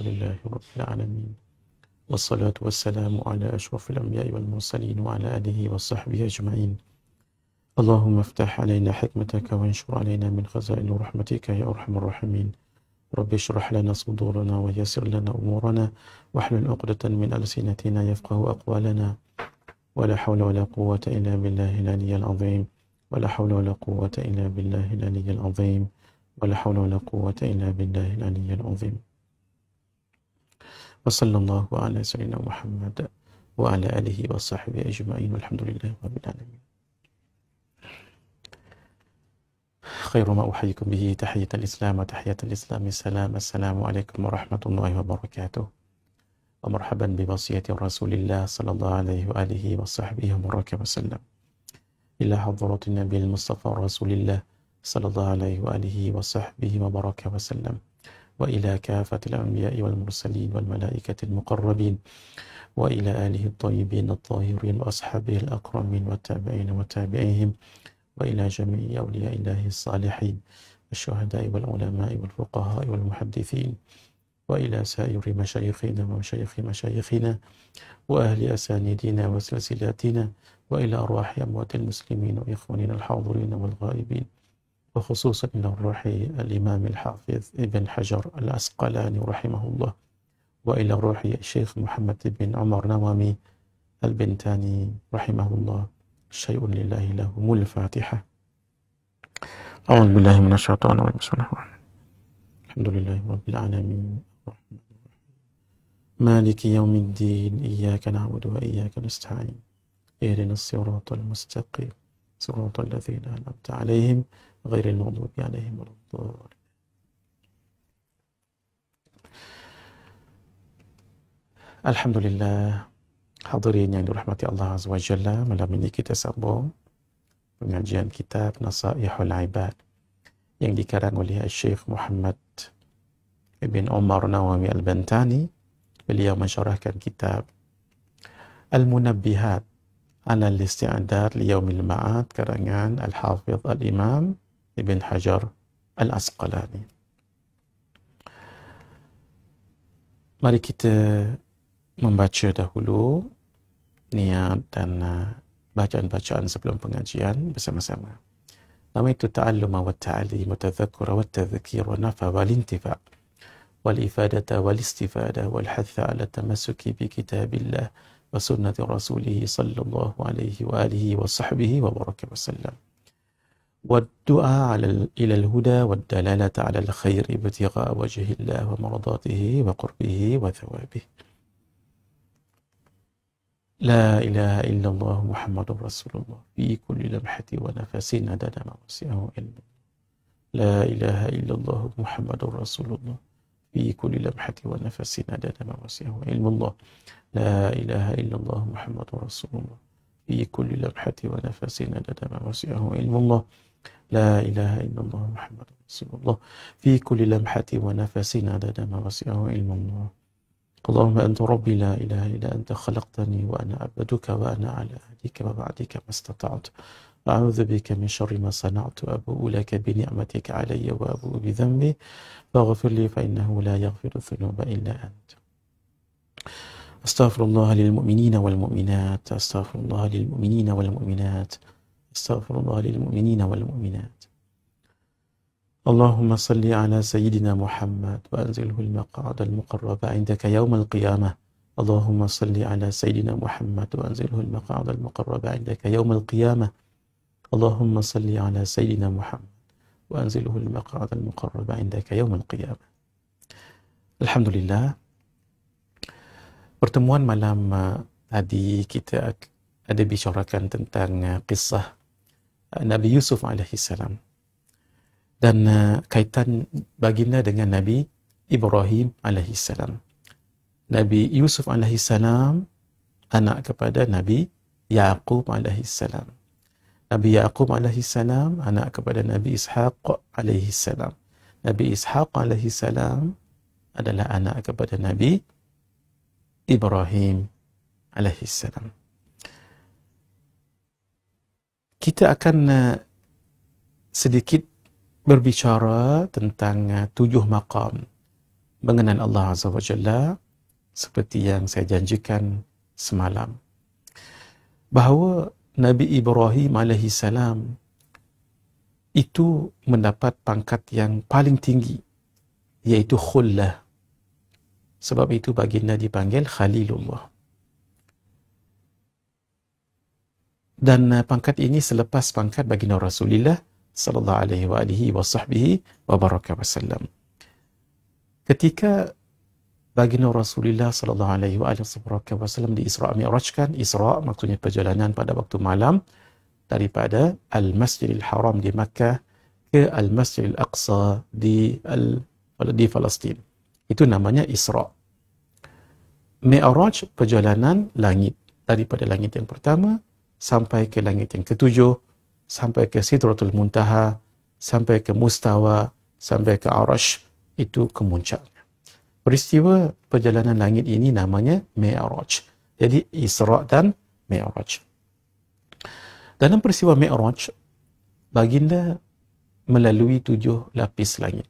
الحمد لله رب العالمين والصلاة والسلام على أشرف الأنبياء والمرسلين وعلى آله وصحبه أجمعين اللهم افتح علينا حكمتك وانشر علينا من خزائن رحمتك يا أرحم الراحمين رب اشرح لنا صدورنا ويسر لنا أمورنا واحلل عقدة من ألسنتنا يفقه أقوالنا ولا حول ولا قوة إلا بالله العلي العظيم ولا حول ولا قوة إلا بالله العلي العظيم ولا حول ولا قوة إلا بالله العلي العظيم وصلى الله على سيدنا محمد وعلى آله وصحبه أجمعين والحمد لله رب العالمين خير ما أحييكم به تحية الإسلام وتحية الإسلام السلام السلام عليكم ورحمة الله وبركاته ومرحبا بوصية رسول الله صلى الله عليه وآله وصحبه وبارك وسلم إلى حضرة النبي المصطفى رسول الله صلى الله عليه وآله وصحبه وبارك وسلم وإلى كافة الأنبياء والمرسلين والملائكة المقربين وإلى آله الطيبين الطاهرين وأصحابه الأكرمين والتابعين وتابعيهم وإلى جميع أولياء الله الصالحين الشهداء والعلماء والفقهاء والمحدثين وإلى سائر مشايخنا ومشايخ مشايخنا وأهل أسانيدنا وسلسلاتنا وإلى أرواح أموات المسلمين وإخواننا الحاضرين والغائبين وخصوصا إلى روح الإمام الحافظ ابن حجر الأسقلاني رحمه الله وإلى روح الشيخ محمد بن عمر نوامي البنتاني رحمه الله شيء لله له مول الفاتحة أعوذ بالله من الشيطان الرجيم بسم الله الرحمن الرحيم الحمد لله رب العالمين مالك يوم الدين إياك نعبد وإياك نستعين اهدنا الصراط المستقيم صراط الذين أنعمت عليهم غير المغضوب عليهم ولا الحمد لله حاضرين يعني رحمة الله عز وجل ملا مني كتسابو من كتاب نصائح العباد يعني كرانو لها الشيخ محمد بن عمر نوامي البنتاني اليوم شرح كتاب المنبهات على الاستعداد ليوم المعاد كرنان الحافظ الإمام ابن حجر الأسقلاني Mari kita membaca dahulu niat dan bacaan-bacaan sebelum pengajian bersama-sama. نويت التعلم والتعليم والتذكر والتذكير والنفع والانتفاع والإفادة والاستفادة والحث على التمسك بكتاب الله وسنة رسوله صلى الله عليه وآله وصحبه وبارك وسلم والدعاء على إلى الهدى والدلالة على الخير ابتغاء وجه الله ومرضاته وقربه وثوابه لا إله إلا الله محمد رسول الله في كل لمحة ونفس عدد ما وسعه علم لا إله إلا الله محمد رسول الله في كل لمحة ونفس عدد ما وسعه علم الله لا إله إلا الله محمد رسول الله في كل لمحة ونفس عدد ما وسعه علم الله لا إله إلا الله محمد رسول الله في كل لمحة ونفس عدد ما وسعه علم الله اللهم أنت ربي لا إله إلا أنت خلقتني وأنا عبدك وأنا على عهدك وبعدك ما استطعت أعوذ بك من شر ما صنعت أبوء لك بنعمتك علي وأبوء بذنبي فاغفر لي فإنه لا يغفر الذنوب إلا أنت أستغفر الله للمؤمنين والمؤمنات أستغفر الله للمؤمنين والمؤمنات استغفر الله للمؤمنين والمؤمنات اللهم صل على سيدنا محمد وأنزله المقعد المقرب عندك يوم القيامة اللهم صل على سيدنا محمد وأنزله المقعد المقرب عندك يوم القيامة اللهم صل على سيدنا محمد وأنزله المقعد المقرب عندك يوم القيامة لله Pertemuan malam uh, tadi kita ada bicarakan tentang uh, kisah Nabi Yusuf alaihissalam dan uh, kaitan baginda dengan Nabi Ibrahim alaihissalam. Nabi Yusuf alaihissalam anak kepada Nabi Yaqub alaihissalam. Nabi Yaqub alaihissalam anak kepada Nabi Ishaq alaihissalam. Nabi Ishaq alaihissalam adalah anak kepada Nabi Ibrahim alaihissalam kita akan eh, sedikit berbicara tentang eh, tujuh maqam mengenai Allah Azza wa Jalla seperti yang saya janjikan semalam. Bahawa Nabi Ibrahim alaihi salam itu mendapat pangkat yang paling tinggi iaitu khullah. Sebab itu baginda dipanggil Khalilullah. dan eh, pangkat ini selepas pangkat bagi Nabi Rasulullah sallallahu alaihi wa alihi wasahbihi wa baraka wasallam ketika bagi Nabi Rasulullah sallallahu alaihi wa alihi wasallam di Isra Mi'rajkan Isra maksudnya perjalanan pada waktu malam daripada Al Masjidil Haram di Makkah ke Al Masjidil Aqsa di Al di Palestin itu namanya Isra Mi'raj perjalanan langit daripada langit yang pertama sampai ke langit yang ketujuh, sampai ke Sidratul Muntaha, sampai ke Mustawa, sampai ke Arash, itu kemuncaknya. Peristiwa perjalanan langit ini namanya Mi'raj. Jadi Isra' dan Mi'raj. Dalam peristiwa Mi'raj, baginda melalui tujuh lapis langit.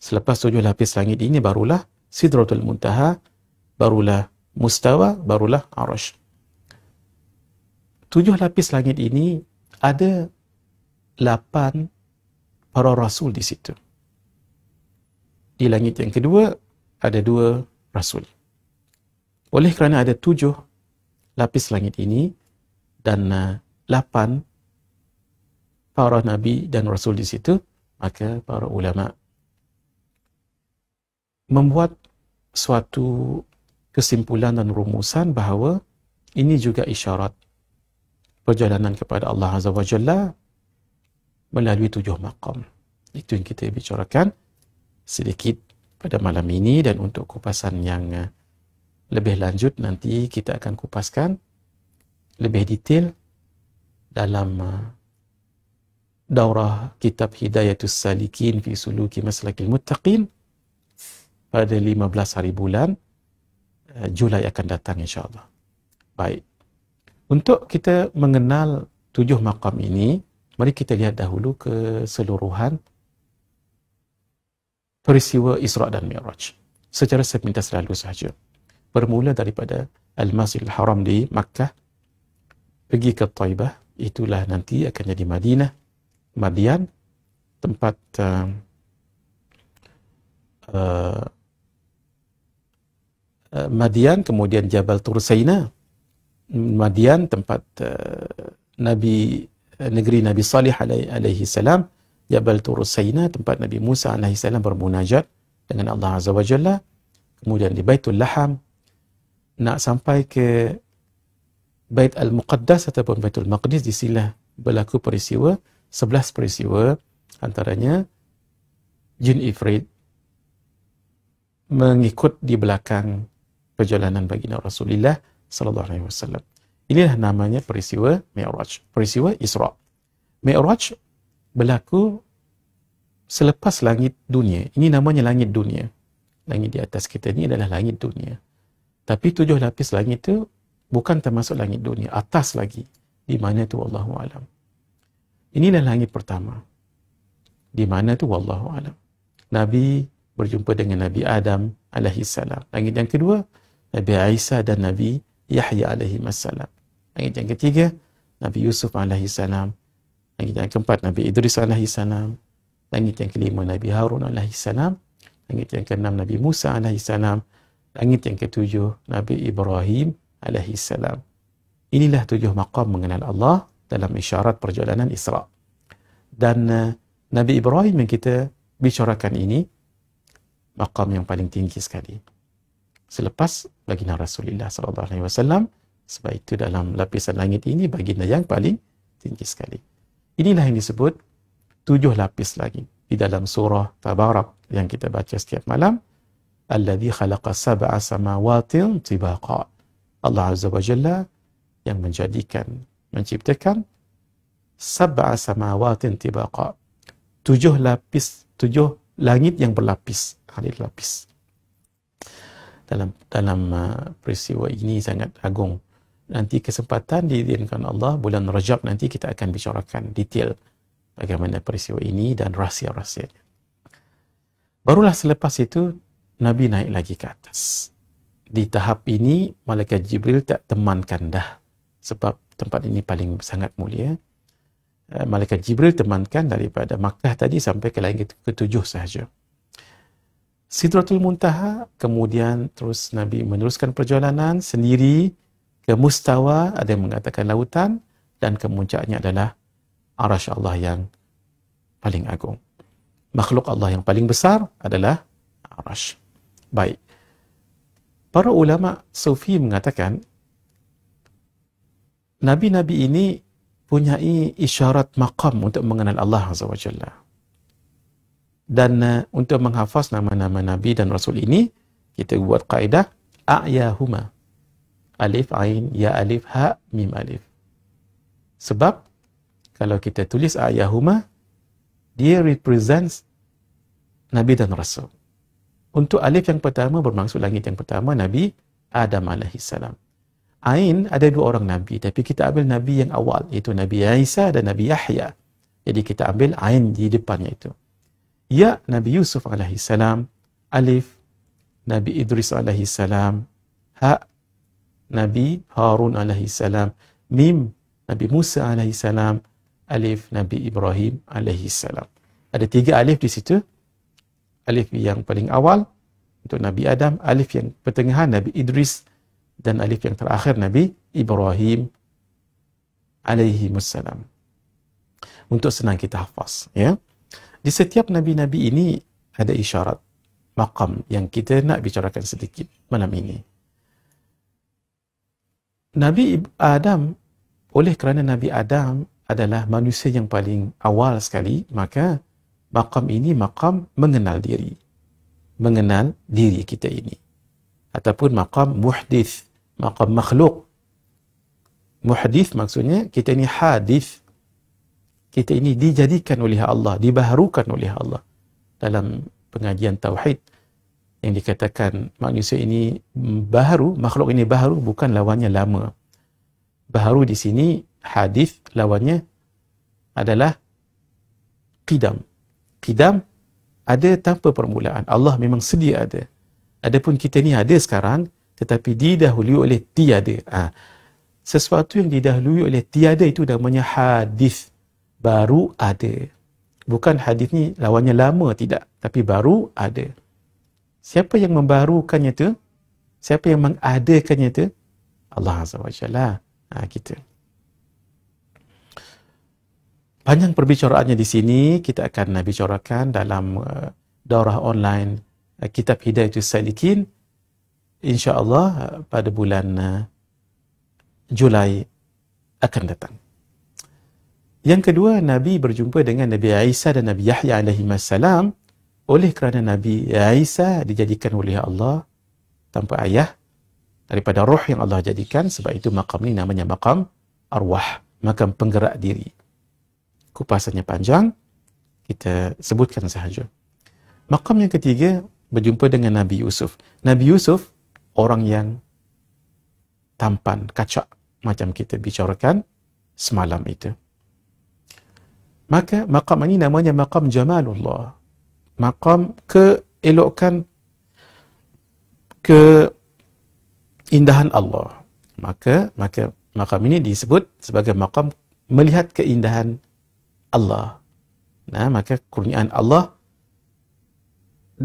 Selepas tujuh lapis langit ini barulah Sidratul Muntaha, barulah Mustawa, barulah Arash tujuh lapis langit ini ada lapan para rasul di situ. Di langit yang kedua, ada dua rasul. Oleh kerana ada tujuh lapis langit ini dan uh, lapan para nabi dan rasul di situ, maka para ulama membuat suatu kesimpulan dan rumusan bahawa ini juga isyarat perjalanan kepada Allah Azza wa Jalla melalui tujuh maqam. Itu yang kita bicarakan sedikit pada malam ini dan untuk kupasan yang eh, lebih lanjut nanti kita akan kupaskan lebih detail dalam eh, daurah kitab Hidayatus Salikin fi Suluki Maslakil Muttaqin pada 15 hari bulan eh, Julai akan datang insyaAllah. Baik. Untuk kita mengenal tujuh maqam ini, mari kita lihat dahulu keseluruhan peristiwa Isra' dan Mi'raj. Secara sepintas lalu sahaja. Bermula daripada Al-Masjidil Haram di Makkah, pergi ke Taibah, itulah nanti akan jadi Madinah, Madian, tempat uh, uh, uh Madian, kemudian Jabal Tursainah, Madian tempat uh, Nabi eh, negeri Nabi Salih alaihi salam Jabal Turusaina tempat Nabi Musa alaihi salam bermunajat dengan Allah Azza wa Jalla kemudian di Baitul Laham nak sampai ke Bait Al-Muqaddas ataupun Baitul Maqdis di sinilah berlaku peristiwa 11 peristiwa antaranya jin ifrit mengikut di belakang perjalanan baginda Rasulullah sallallahu alaihi wasallam. Inilah namanya peristiwa Mi'raj, peristiwa Isra. Mi'raj berlaku selepas langit dunia. Ini namanya langit dunia. Langit di atas kita ni adalah langit dunia. Tapi tujuh lapis langit tu bukan termasuk langit dunia, atas lagi. Di mana tu wallahu alam. Inilah langit pertama. Di mana tu wallahu alam. Nabi berjumpa dengan Nabi Adam alaihi salam. Langit yang kedua Nabi Isa dan Nabi Yahya alaihi masallam. Lagi yang ketiga Nabi Yusuf alaihi salam. Lagi yang keempat Nabi Idris alaihi salam. Lagi yang kelima Nabi Harun alaihi salam. Lagi yang keenam Nabi Musa alaihi salam. Lagi yang ketujuh Nabi Ibrahim alaihi salam. Inilah tujuh maqam mengenal Allah dalam isyarat perjalanan Isra. Dan uh, Nabi Ibrahim yang kita bicarakan ini maqam yang paling tinggi sekali. Selepas baginda Rasulullah sallallahu alaihi wasallam sebab itu dalam lapisan langit ini baginda yang paling tinggi sekali. Inilah yang disebut tujuh lapis lagi di dalam surah Tabarak yang kita baca setiap malam. Alladhi khalaqa sab'a samawatin tibaqa. Allah Azza wa Jalla yang menjadikan, menciptakan sab'a samawatin tibaqa. Tujuh lapis, tujuh langit yang berlapis. Hari lapis dalam dalam uh, peristiwa ini sangat agung. Nanti kesempatan diizinkan Allah bulan Rajab nanti kita akan bicarakan detail bagaimana peristiwa ini dan rahsia-rahsianya. Barulah selepas itu Nabi naik lagi ke atas. Di tahap ini malaikat Jibril tak temankan dah sebab tempat ini paling sangat mulia. Eh, malaikat Jibril temankan daripada Makkah tadi sampai ke langit ketujuh sahaja. Sidratul Muntaha, kemudian terus Nabi meneruskan perjalanan sendiri ke Mustawa, ada yang mengatakan lautan, dan kemuncaknya adalah Arash Allah yang paling agung. Makhluk Allah yang paling besar adalah Arash. Baik. Para ulama Sufi mengatakan, Nabi-Nabi ini punyai isyarat maqam untuk mengenal Allah Azza wa Jalla dan uh, untuk menghafaz nama-nama Nabi dan Rasul ini kita buat kaedah a'yahuma alif ain ya alif ha mim alif sebab kalau kita tulis a'yahuma dia represents Nabi dan Rasul untuk alif yang pertama bermaksud langit yang pertama Nabi Adam alaihi salam Ain ada dua orang Nabi tapi kita ambil Nabi yang awal iaitu Nabi Isa dan Nabi Yahya. Jadi kita ambil Ain di depannya itu. Ya Nabi Yusuf alaihi salam, Alif Nabi Idris alaihi salam, Ha Nabi Harun alaihi salam, Mim Nabi Musa alaihi salam, Alif Nabi Ibrahim alaihi salam. Ada tiga alif di situ. Alif yang paling awal untuk Nabi Adam, alif yang pertengahan Nabi Idris dan alif yang terakhir Nabi Ibrahim alaihi salam. Untuk senang kita hafaz, ya. Yeah? Di setiap nabi-nabi ini ada isyarat maqam yang kita nak bicarakan sedikit malam ini. Nabi Adam oleh kerana Nabi Adam adalah manusia yang paling awal sekali, maka maqam ini maqam mengenal diri. Mengenal diri kita ini. Ataupun maqam muhdith, maqam makhluk. Muhdith maksudnya kita ini hadith, kita ini dijadikan oleh Allah, dibaharukan oleh Allah dalam pengajian Tauhid yang dikatakan manusia ini baharu, makhluk ini baharu bukan lawannya lama. Baharu di sini hadis lawannya adalah qidam. Qidam ada tanpa permulaan. Allah memang sedia ada. Adapun kita ni ada sekarang tetapi didahului oleh tiada. Ha. Sesuatu yang didahului oleh tiada itu namanya hadis baru ada. Bukan hadis ni lawannya lama tidak, tapi baru ada. Siapa yang membarukannya tu? Siapa yang mengadakannya tu? Allah Azza wa Jalla. Ha, kita. banyak perbicaraannya di sini, kita akan bicarakan dalam uh, daurah online uh, Kitab Hidayah Tuz Salikin. InsyaAllah uh, pada bulan uh, Julai akan datang. Yang kedua, Nabi berjumpa dengan Nabi Isa dan Nabi Yahya alaihi masallam oleh kerana Nabi Isa dijadikan oleh Allah tanpa ayah daripada roh yang Allah jadikan sebab itu makam ni namanya makam arwah, makam penggerak diri. Kupasannya panjang, kita sebutkan sahaja. Makam yang ketiga, berjumpa dengan Nabi Yusuf. Nabi Yusuf, orang yang tampan, kacak macam kita bicarakan semalam itu maka maqam ini namanya maqam jamalullah maqam keelokan indahan Allah maka maka maqam ini disebut sebagai maqam melihat keindahan Allah nah maka kurniaan Allah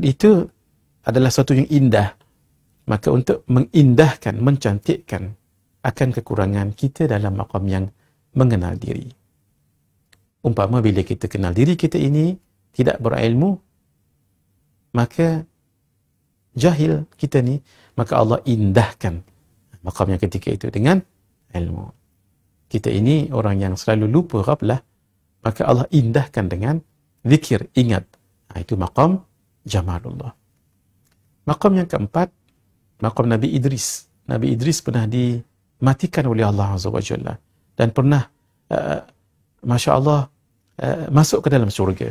itu adalah sesuatu yang indah maka untuk mengindahkan mencantikkan akan kekurangan kita dalam maqam yang mengenal diri umpama bila kita kenal diri kita ini tidak berilmu maka jahil kita ni maka Allah indahkan maqam yang ketika itu dengan ilmu kita ini orang yang selalu lupa ghaflah maka Allah indahkan dengan zikir ingat nah, ha, itu maqam jamalullah maqam yang keempat maqam Nabi Idris Nabi Idris pernah dimatikan oleh Allah Azza wa Jalla dan pernah uh, Masya Allah Eh, masuk ke dalam syurga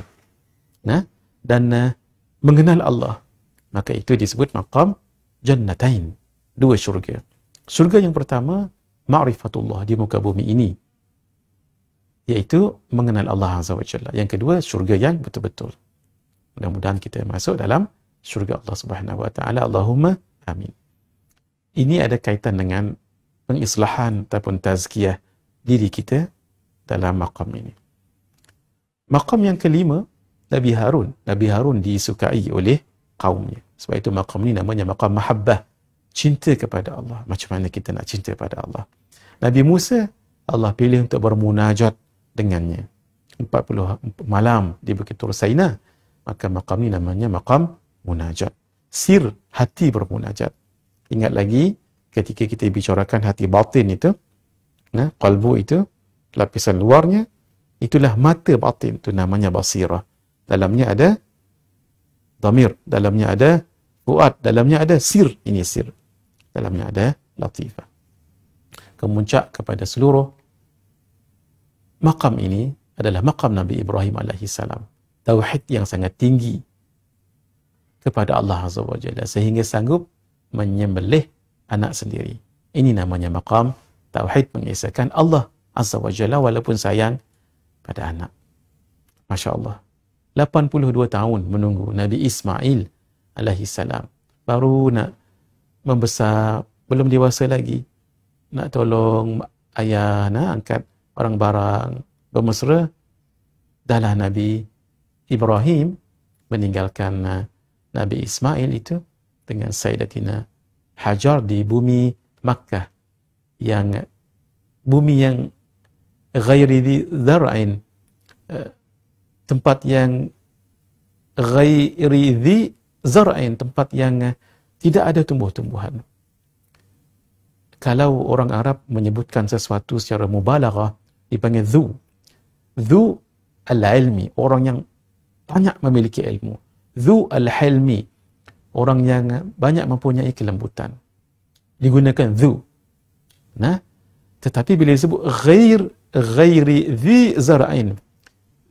nah dan uh, mengenal Allah maka itu disebut maqam jannatain dua syurga syurga yang pertama ma'rifatullah di muka bumi ini iaitu mengenal Allah azza wajalla yang kedua syurga yang betul-betul mudah-mudahan kita masuk dalam syurga Allah subhanahu wa taala Allahumma amin ini ada kaitan dengan pengislahan ataupun tazkiyah diri kita dalam maqam ini Maqam yang kelima, Nabi Harun. Nabi Harun disukai oleh kaumnya. Sebab itu maqam ni namanya maqam mahabbah. Cinta kepada Allah. Macam mana kita nak cinta kepada Allah. Nabi Musa, Allah pilih untuk bermunajat dengannya. 40 malam di Bukit Tur Maka maqam ni namanya maqam munajat. Sir hati bermunajat. Ingat lagi ketika kita bicarakan hati batin itu. Nah, kalbu itu lapisan luarnya itulah mata batin itu namanya basirah dalamnya ada damir dalamnya ada fuad dalamnya ada sir ini sir dalamnya ada latifah kemuncak kepada seluruh makam ini adalah makam Nabi Ibrahim alaihi salam tauhid yang sangat tinggi kepada Allah azza wajalla sehingga sanggup menyembelih anak sendiri ini namanya makam tauhid mengisahkan Allah azza wajalla walaupun sayang pada anak. Masya Allah. 82 tahun menunggu Nabi Ismail alaihi salam baru nak membesar belum dewasa lagi nak tolong ayah nak angkat barang-barang bermesra dahlah Nabi Ibrahim meninggalkan uh, Nabi Ismail itu dengan Sayyidatina Hajar di bumi Makkah yang bumi yang ghairi dhar'in eh, tempat yang ghairi dhi tempat yang eh, tidak ada tumbuh-tumbuhan kalau orang Arab menyebutkan sesuatu secara mubalaghah dipanggil dhu dhu al-ilmi orang yang banyak memiliki ilmu dhu al-hilmi orang yang banyak mempunyai kelembutan digunakan dhu nah tetapi bila disebut ghair ghairi dhi zara'in.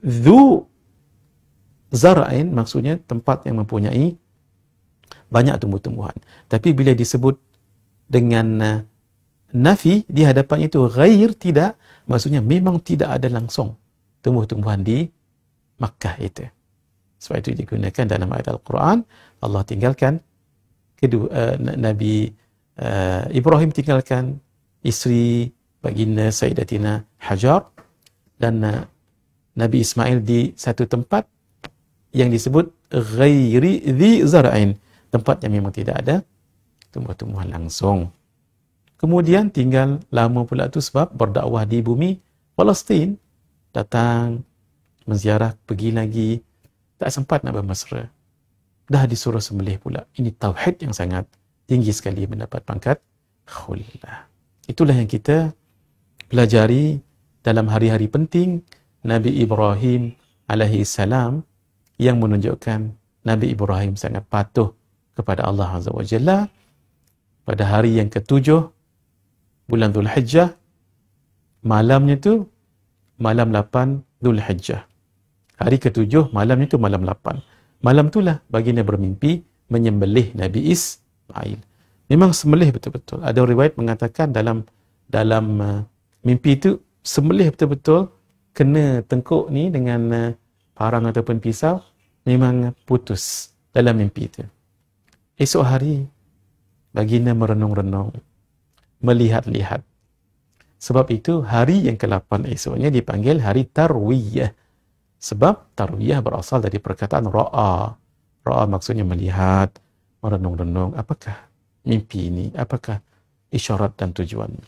Dhu zara'in maksudnya tempat yang mempunyai banyak tumbuh-tumbuhan. Tapi bila disebut dengan uh, nafi di hadapan itu ghair tidak maksudnya memang tidak ada langsung tumbuh-tumbuhan di Makkah itu. Sebab itu digunakan dalam ayat Al-Quran Allah tinggalkan kedua uh, Nabi uh, Ibrahim tinggalkan isteri baginda Sayyidatina Hajar dan uh, Nabi Ismail di satu tempat yang disebut ghairi dhi zara'in tempat yang memang tidak ada tumbuh-tumbuhan langsung kemudian tinggal lama pula tu sebab berdakwah di bumi Palestin datang menziarah pergi lagi tak sempat nak bermesra dah disuruh sembelih pula ini tauhid yang sangat tinggi sekali mendapat pangkat khullah itulah yang kita pelajari dalam hari-hari penting Nabi Ibrahim alaihi salam yang menunjukkan Nabi Ibrahim sangat patuh kepada Allah Azza wa pada hari yang ketujuh bulan Dhul malamnya tu malam lapan Dhul hari ketujuh malamnya tu malam lapan malam itulah baginda bermimpi menyembelih Nabi Ismail memang sembelih betul-betul ada riwayat mengatakan dalam dalam uh, mimpi tu sembelih betul-betul kena tengkuk ni dengan eh, parang ataupun pisau memang putus dalam mimpi itu. Esok hari, baginda merenung-renung, melihat-lihat. Sebab itu, hari yang ke-8 esoknya dipanggil hari Tarwiyah. Sebab Tarwiyah berasal dari perkataan Ra'a. Ra'a maksudnya melihat, merenung-renung. Apakah mimpi ini? Apakah isyarat dan tujuannya?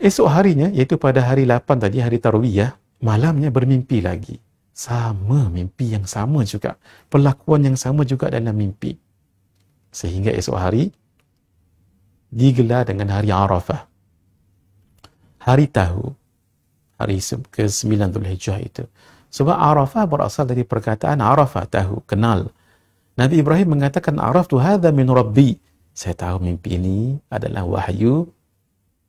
Esok harinya, iaitu pada hari 8 tadi, hari Tarwiyah, malamnya bermimpi lagi. Sama mimpi yang sama juga. Perlakuan yang sama juga dalam mimpi. Sehingga esok hari, digelar dengan hari Arafah. Hari Tahu. Hari ke-9 Dhul Hijjah itu. Sebab Arafah berasal dari perkataan Arafah, Tahu, kenal. Nabi Ibrahim mengatakan, Araf tu hadha min Rabbi. Saya tahu mimpi ini adalah wahyu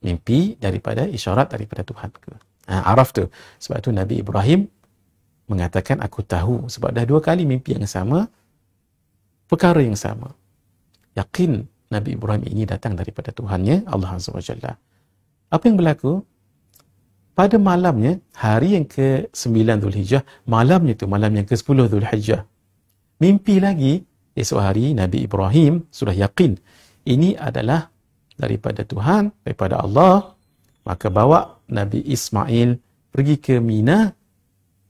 mimpi daripada isyarat daripada Tuhan ke. Ha, araf tu. Sebab tu Nabi Ibrahim mengatakan aku tahu sebab dah dua kali mimpi yang sama perkara yang sama. Yakin Nabi Ibrahim ini datang daripada Tuhannya Allah Azza wa Jalla. Apa yang berlaku? Pada malamnya, hari yang ke-9 Dhul Hijjah, malamnya tu, malam yang ke-10 Dhul Hijjah, mimpi lagi esok hari Nabi Ibrahim sudah yakin ini adalah daripada Tuhan, daripada Allah, maka bawa Nabi Ismail pergi ke Mina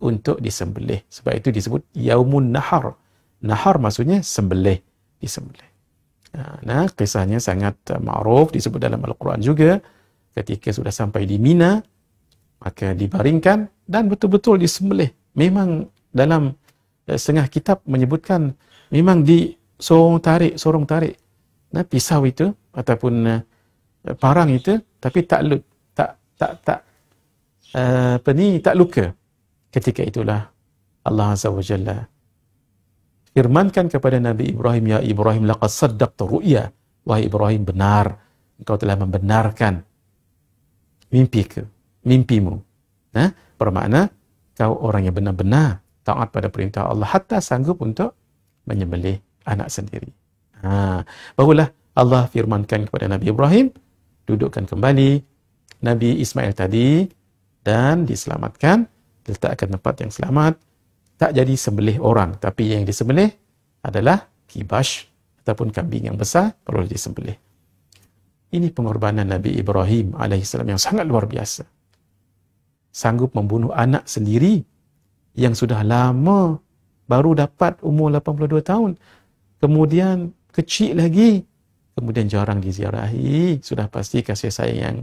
untuk disembelih. Sebab itu disebut Yaumun Nahar. Nahar maksudnya sembelih, disembelih. Ha, nah, kisahnya sangat uh, ma'ruf, disebut dalam Al-Quran juga. Ketika sudah sampai di Mina, maka dibaringkan dan betul-betul disembelih. Memang dalam uh, setengah kitab menyebutkan, memang disorong tarik, sorong tarik nah, eh, pisau itu ataupun uh, parang itu tapi tak luk, tak tak tak uh, apa ni tak luka ketika itulah Allah azza wajalla firmankan kepada Nabi Ibrahim ya Ibrahim laqad saddaqta ru'ya wahai Ibrahim benar engkau telah membenarkan mimpi ke mimpimu nah bermakna kau orang yang benar-benar taat pada perintah Allah hatta sanggup untuk menyembelih anak sendiri. Ha, barulah Allah firmankan kepada Nabi Ibrahim, dudukkan kembali Nabi Ismail tadi dan diselamatkan, diletakkan tempat yang selamat. Tak jadi sembelih orang, tapi yang disembelih adalah kibash ataupun kambing yang besar perlu disembelih. Ini pengorbanan Nabi Ibrahim AS yang sangat luar biasa. Sanggup membunuh anak sendiri yang sudah lama baru dapat umur 82 tahun. Kemudian kecil lagi kemudian jarang diziarahi sudah pasti kasih sayang yang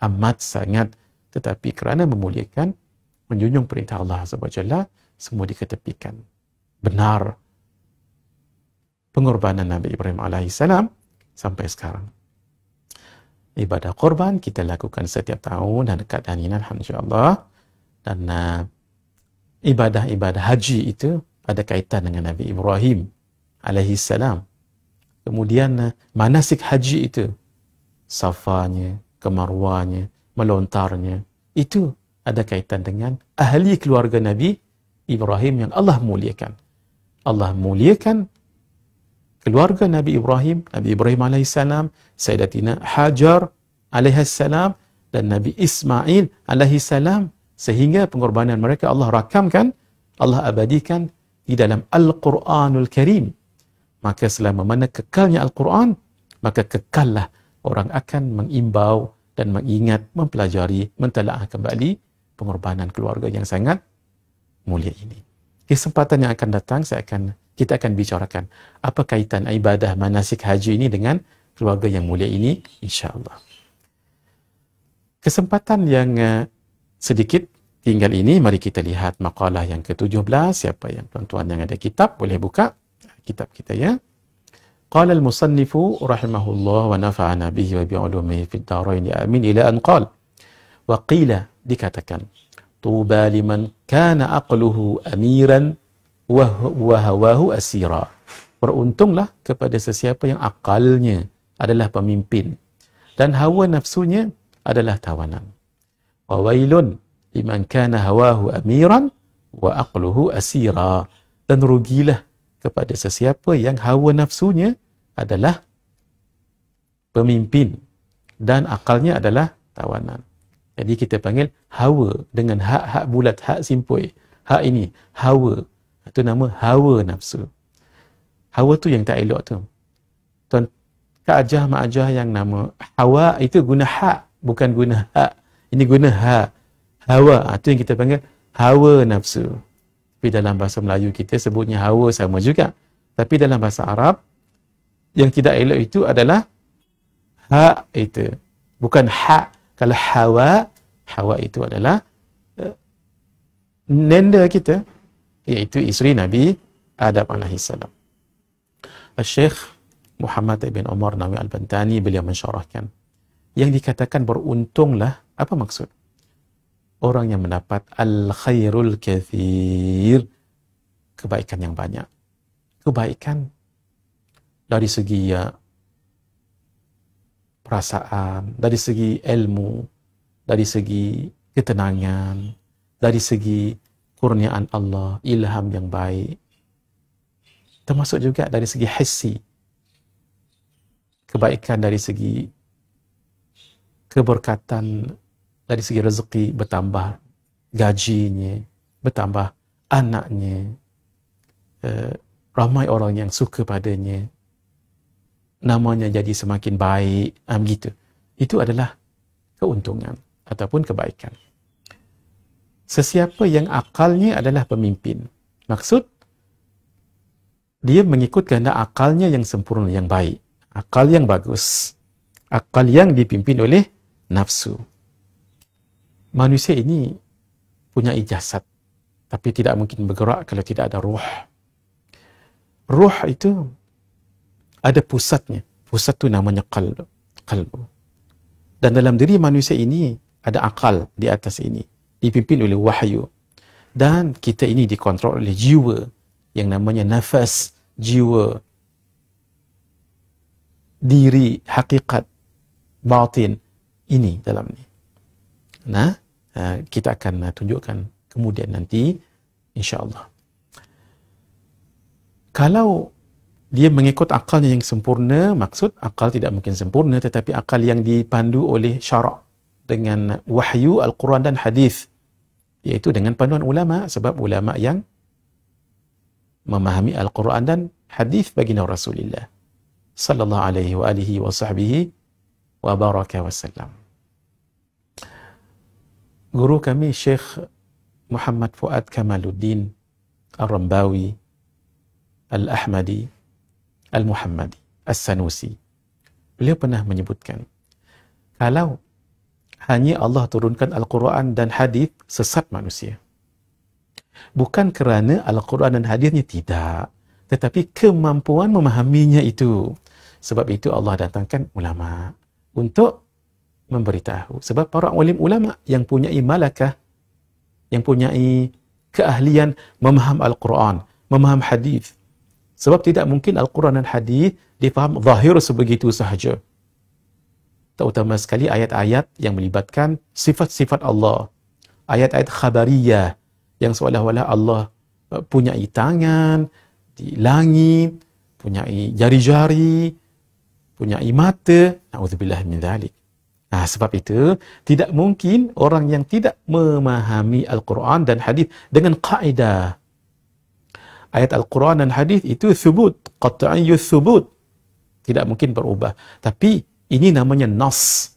amat sangat tetapi kerana memuliakan menjunjung perintah Allah Subhanahuwataala semua diketepikan benar pengorbanan Nabi Ibrahim alaihissalam sampai sekarang ibadah korban kita lakukan setiap tahun dan dekat dan ini alhamdulillah dan uh, ibadah-ibadah haji itu ada kaitan dengan Nabi Ibrahim alaihissalam salam Kemudian eh, manasik haji itu, safanya, kemarwanya, melontarnya, itu ada kaitan dengan ahli keluarga Nabi Ibrahim yang Allah muliakan. Allah muliakan keluarga Nabi Ibrahim, Nabi Ibrahim AS, Sayyidatina Hajar AS, dan Nabi Ismail AS, sehingga pengorbanan mereka Allah rakamkan, Allah abadikan di dalam Al-Quranul Karim maka selama mana kekalnya Al-Quran, maka kekallah orang akan mengimbau dan mengingat, mempelajari, mentelaah kembali pengorbanan keluarga yang sangat mulia ini. Kesempatan yang akan datang, saya akan kita akan bicarakan apa kaitan ibadah manasik haji ini dengan keluarga yang mulia ini, insya Allah. Kesempatan yang eh, sedikit tinggal ini, mari kita lihat makalah yang ke-17. Siapa yang tuan-tuan yang ada kitab, boleh buka kitab kita ya. Qala al-musannifu rahimahullah wa nafa'ana bihi wa bi'ulumihi fid dharain amin ila an qala wa qila dikatakan tuba liman kana aqluhu amiran wa wa hawahu asira. Beruntunglah kepada sesiapa yang akalnya adalah pemimpin dan hawa nafsunya adalah tawanan. Wailun liman kana hawahu amiran wa aqluhu asira. Dan rugilah kepada sesiapa yang hawa nafsunya adalah pemimpin dan akalnya adalah tawanan. Jadi kita panggil hawa dengan hak-hak bulat, hak simpoi. Hak ini, hawa. Itu nama hawa nafsu. Hawa tu yang tak elok tu. Tuan, tak ajar ma'ajah yang nama hawa itu guna hak, bukan guna hak. Ini guna hak. Hawa, itu yang kita panggil hawa nafsu. Tapi dalam bahasa Melayu kita sebutnya hawa sama juga. Tapi dalam bahasa Arab, yang tidak elok itu adalah ha itu. Bukan ha. Kalau hawa, hawa itu adalah uh, nenda kita. Iaitu isteri Nabi Adam AS. Al-Syeikh Muhammad bin Omar Nawi Al-Bantani beliau mensyarahkan. Yang dikatakan beruntunglah, apa maksudnya? orang yang mendapat al-khairul kathir kebaikan yang banyak kebaikan dari segi ya, perasaan dari segi ilmu dari segi ketenangan dari segi kurniaan Allah ilham yang baik termasuk juga dari segi hissi kebaikan dari segi keberkatan dari segi rezeki bertambah gajinya bertambah anaknya uh, ramai orang yang suka padanya namanya jadi semakin baik um, ah, gitu itu adalah keuntungan ataupun kebaikan sesiapa yang akalnya adalah pemimpin maksud dia mengikut kehendak akalnya yang sempurna yang baik akal yang bagus akal yang dipimpin oleh nafsu manusia ini punya ijasat tapi tidak mungkin bergerak kalau tidak ada ruh ruh itu ada pusatnya pusat itu namanya qalb qalbu dan dalam diri manusia ini ada akal di atas ini dipimpin oleh wahyu dan kita ini dikontrol oleh jiwa yang namanya nafas jiwa diri hakikat batin ini dalam ini nah Eh, kita akan eh, tunjukkan kemudian nanti insyaallah kalau dia mengikut akalnya yang sempurna maksud akal tidak mungkin sempurna tetapi akal yang dipandu oleh syarak dengan wahyu al-Quran dan hadis iaitu dengan panduan ulama sebab ulama yang memahami al-Quran dan hadis bagi Nabi Rasulullah sallallahu alaihi wa alihi wa sahbihi wa baraka wasallam guru kami Syekh Muhammad Fuad Kamaluddin Al-Rambawi Al-Ahmadi Al-Muhammadi Al-Sanusi beliau pernah menyebutkan kalau hanya Allah turunkan Al-Quran dan hadis sesat manusia bukan kerana Al-Quran dan hadisnya tidak tetapi kemampuan memahaminya itu sebab itu Allah datangkan ulama untuk memberitahu. Sebab para ulim ulama yang punya malakah, yang punya keahlian memaham Al-Quran, memaham hadis. Sebab tidak mungkin Al-Quran dan hadis difaham zahir sebegitu sahaja. Terutama sekali ayat-ayat yang melibatkan sifat-sifat Allah. Ayat-ayat khabariyah yang seolah-olah Allah eh, punya tangan di langit, punya jari-jari, punya mata. Na'udzubillah min dhalik. Nah, sebab itu tidak mungkin orang yang tidak memahami Al-Quran dan Hadis dengan kaedah ayat Al-Quran dan Hadis itu subut qat'an yusubut tidak mungkin berubah. Tapi ini namanya nas.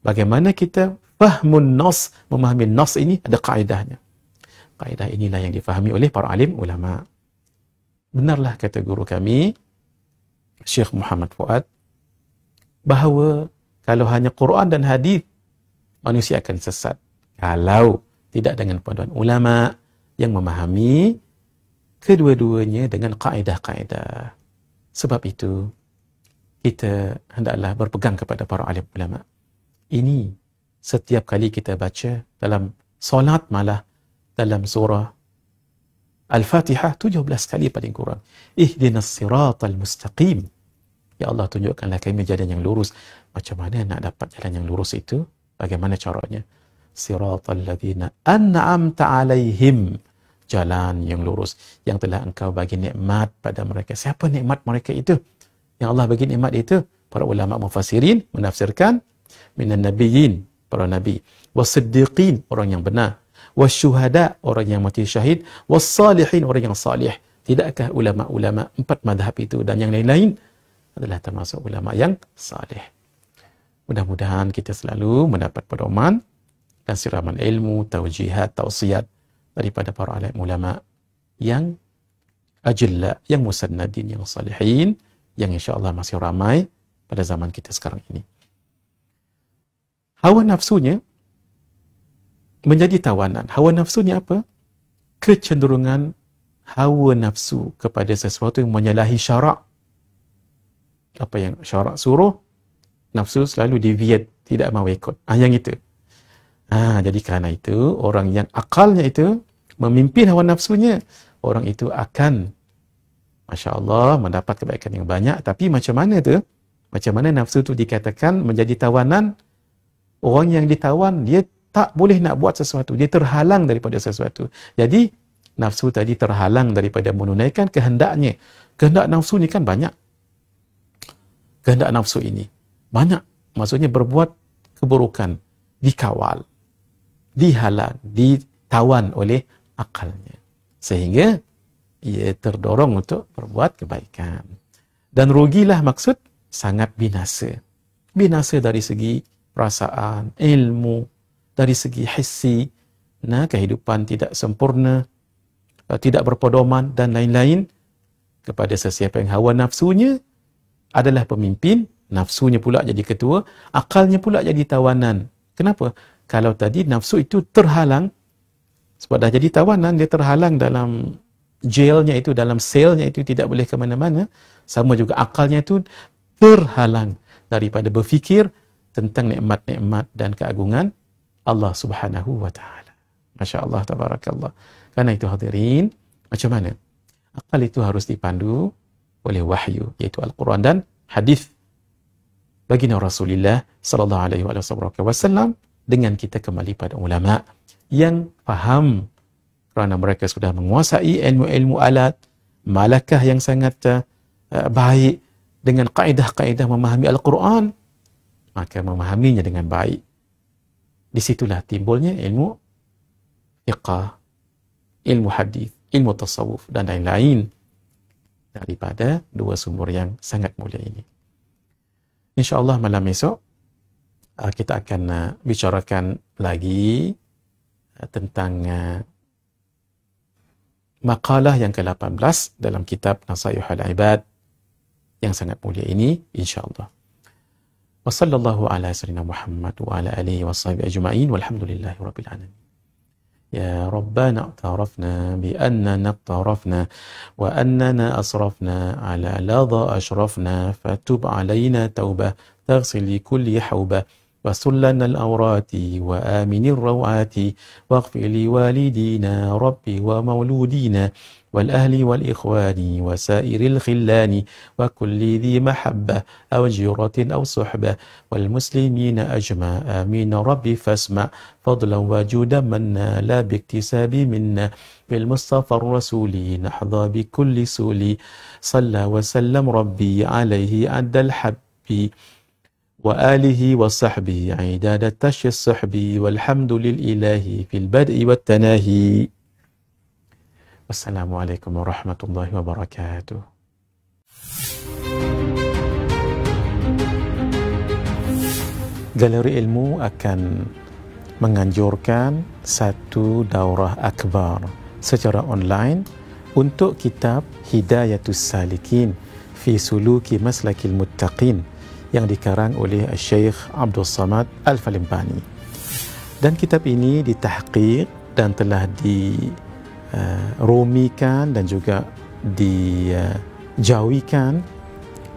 Bagaimana kita faham nas memahami nas ini ada kaedahnya. Kaedah inilah yang difahami oleh para alim ulama. Benarlah kata guru kami Syekh Muhammad Fuad bahawa kalau hanya Quran dan hadis, manusia akan sesat. Kalau tidak dengan panduan ulama yang memahami kedua-duanya dengan kaedah-kaedah. Sebab itu, kita hendaklah berpegang kepada para alim ulama. Ini setiap kali kita baca dalam solat malah dalam surah Al-Fatihah 17 kali paling kurang. Ihdinas siratal mustaqim. Ya Allah tunjukkanlah kami jalan yang lurus. Macam mana nak dapat jalan yang lurus itu? Bagaimana caranya? Siratal ladzina an'amta alaihim. Jalan yang lurus yang telah engkau bagi nikmat pada mereka. Siapa nikmat mereka itu? Yang Allah bagi nikmat itu para ulama mufasirin menafsirkan minan nabiyyin para nabi wasiddiqin orang yang benar wasyuhada orang yang mati syahid wassalihin orang yang salih tidakkah ulama-ulama empat madhab itu dan yang lain-lain adalah termasuk ulama yang saleh. Mudah-mudahan kita selalu mendapat pedoman dan siraman ilmu, taujihat, tausiat daripada para alim ulama yang ajilla, yang musannadin, yang salihin yang insya Allah masih ramai pada zaman kita sekarang ini. Hawa nafsunya menjadi tawanan. Hawa nafsunya apa? Kecenderungan hawa nafsu kepada sesuatu yang menyalahi syarak apa yang syarak suruh nafsu selalu deviate tidak mahu ikut ah yang itu ah jadi kerana itu orang yang akalnya itu memimpin hawa nafsunya orang itu akan masya-Allah mendapat kebaikan yang banyak tapi macam mana tu macam mana nafsu tu dikatakan menjadi tawanan orang yang ditawan dia tak boleh nak buat sesuatu dia terhalang daripada sesuatu jadi nafsu tadi terhalang daripada menunaikan kehendaknya kehendak nafsu ni kan banyak kehendak nafsu ini. Banyak maksudnya berbuat keburukan, dikawal, dihalang, ditawan oleh akalnya. Sehingga ia terdorong untuk berbuat kebaikan. Dan rugilah maksud sangat binasa. Binasa dari segi perasaan, ilmu, dari segi hissi, nah kehidupan tidak sempurna, eh, tidak berpedoman dan lain-lain kepada sesiapa yang hawa nafsunya adalah pemimpin, nafsunya pula jadi ketua, akalnya pula jadi tawanan. Kenapa? Kalau tadi nafsu itu terhalang, sebab dah jadi tawanan, dia terhalang dalam jailnya itu, dalam selnya itu, tidak boleh ke mana-mana. Sama juga akalnya itu terhalang daripada berfikir tentang nikmat-nikmat dan keagungan Allah Subhanahu wa taala. Masya-Allah tabarakallah. Karena itu hadirin, macam mana? Akal itu harus dipandu, oleh wahyu iaitu al-Quran dan hadis Nabi Rasulullah sallallahu alaihi wasallam dengan kita kembali pada ulama yang faham kerana mereka sudah menguasai ilmu-ilmu alat malakah yang sangat uh, baik dengan kaedah-kaedah memahami al-Quran maka memahaminya dengan baik di situlah timbulnya ilmu fiqh ilmu hadis ilmu tasawuf dan lain-lain daripada dua sumur yang sangat mulia ini. InsyaAllah malam esok uh, kita akan uh, bicarakan lagi uh, tentang uh, makalah yang ke-18 dalam kitab Nasayuh al Ibad yang sangat mulia ini insyaAllah. Wassalamualaikum warahmatullahi wabarakatuh. Wa ala alihi wa sahbihi ajma'in. Walhamdulillahi rabbil alamin. يا ربنا اعترفنا بأننا اقترفنا وأننا أسرفنا على لظى أشرفنا فتب علينا توبة تغسل لكل حوبة وسلنا الأورات وآمن الروعات واغفر لوالدينا ربي ومولودينا والأهل والإخوان وسائر الخلان وكل ذي محبة أو جيرة أو صحبة والمسلمين أجمع آمين ربي فاسمع فضلا وجودا من نال باكتساب منا بالمصطفى الرسول نحظى بكل سول صلى وسلم ربي عليه عد الحب وآله وصحبه عداد التشي الصحبي والحمد للإله في البدء والتناهي Wassalamualaikum warahmatullahi wabarakatuh. Galeri Ilmu akan menganjurkan satu daurah akbar secara online untuk kitab Hidayatul Salikin fi Suluki Maslakil Muttaqin yang dikarang oleh Syekh Abdul Samad Al-Falimbani. Dan kitab ini ditahqiq dan telah di Eh, romikan dan juga dijauhikan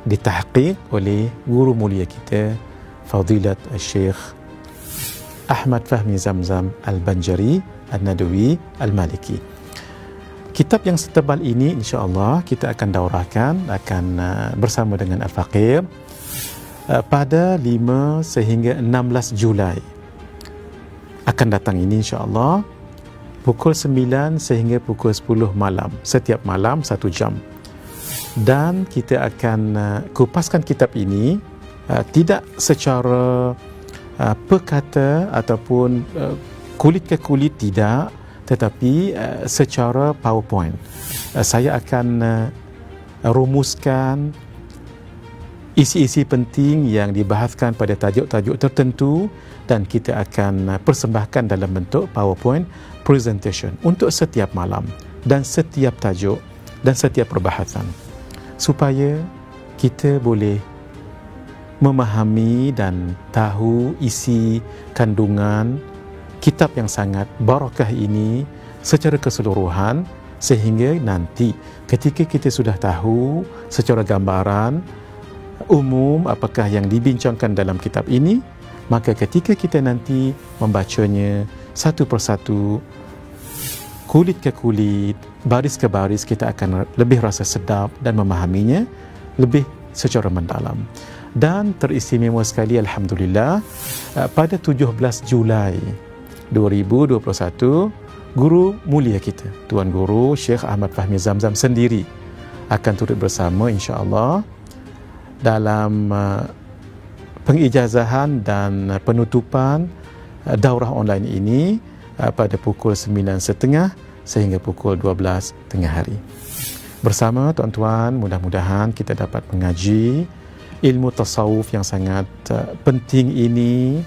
ditahqiq oleh guru mulia kita Fadilat Syeikh Ahmad Fahmi Zamzam Al-Banjari Al-Nadwi Al-Maliki Kitab yang setebal ini insyaAllah kita akan daurahkan akan eh, bersama dengan Al-Faqir eh, pada 5 sehingga 16 Julai akan datang ini insyaAllah Allah pukul 9 sehingga pukul 10 malam setiap malam 1 jam dan kita akan uh, kupaskan kitab ini uh, tidak secara uh, perkata ataupun uh, kulit ke kulit tidak tetapi uh, secara powerpoint uh, saya akan uh, rumuskan isi-isi penting yang dibahaskan pada tajuk-tajuk tertentu dan kita akan uh, persembahkan dalam bentuk powerpoint presentation untuk setiap malam dan setiap tajuk dan setiap perbahasan supaya kita boleh memahami dan tahu isi kandungan kitab yang sangat barakah ini secara keseluruhan sehingga nanti ketika kita sudah tahu secara gambaran umum apakah yang dibincangkan dalam kitab ini maka ketika kita nanti membacanya satu persatu kulit ke kulit, baris ke baris kita akan lebih rasa sedap dan memahaminya lebih secara mendalam. Dan teristimewa sekali alhamdulillah eh, pada 17 Julai 2021 guru mulia kita Tuan Guru Syekh Ahmad Fahmi Zamzam sendiri akan turut bersama Insyaallah dalam eh, pengijazahan dan penutupan Uh, daurah online ini uh, pada pukul 9.30 sehingga pukul 12 tengah hari. Bersama tuan-tuan, mudah-mudahan kita dapat mengaji ilmu tasawuf yang sangat uh, penting ini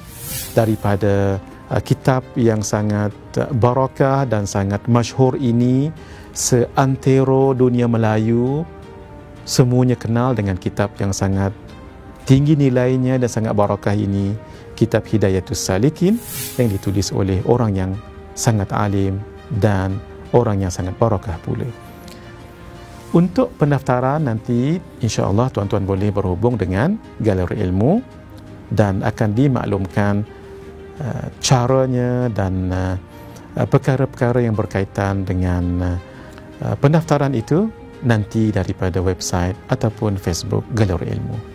daripada kitab yang sangat barakah dan sangat masyhur ini seantero dunia Melayu semuanya kenal dengan kitab yang sangat tinggi nilainya dan sangat barakah ini kitab Hidayatul Salikin yang ditulis oleh orang yang sangat alim dan orang yang sangat barakah pula. Untuk pendaftaran nanti insya-Allah tuan-tuan boleh berhubung dengan galeri ilmu dan akan dimaklumkan uh, caranya dan uh, uh perkara-perkara yang berkaitan dengan uh, uh, pendaftaran itu nanti daripada website ataupun Facebook Galeri Ilmu.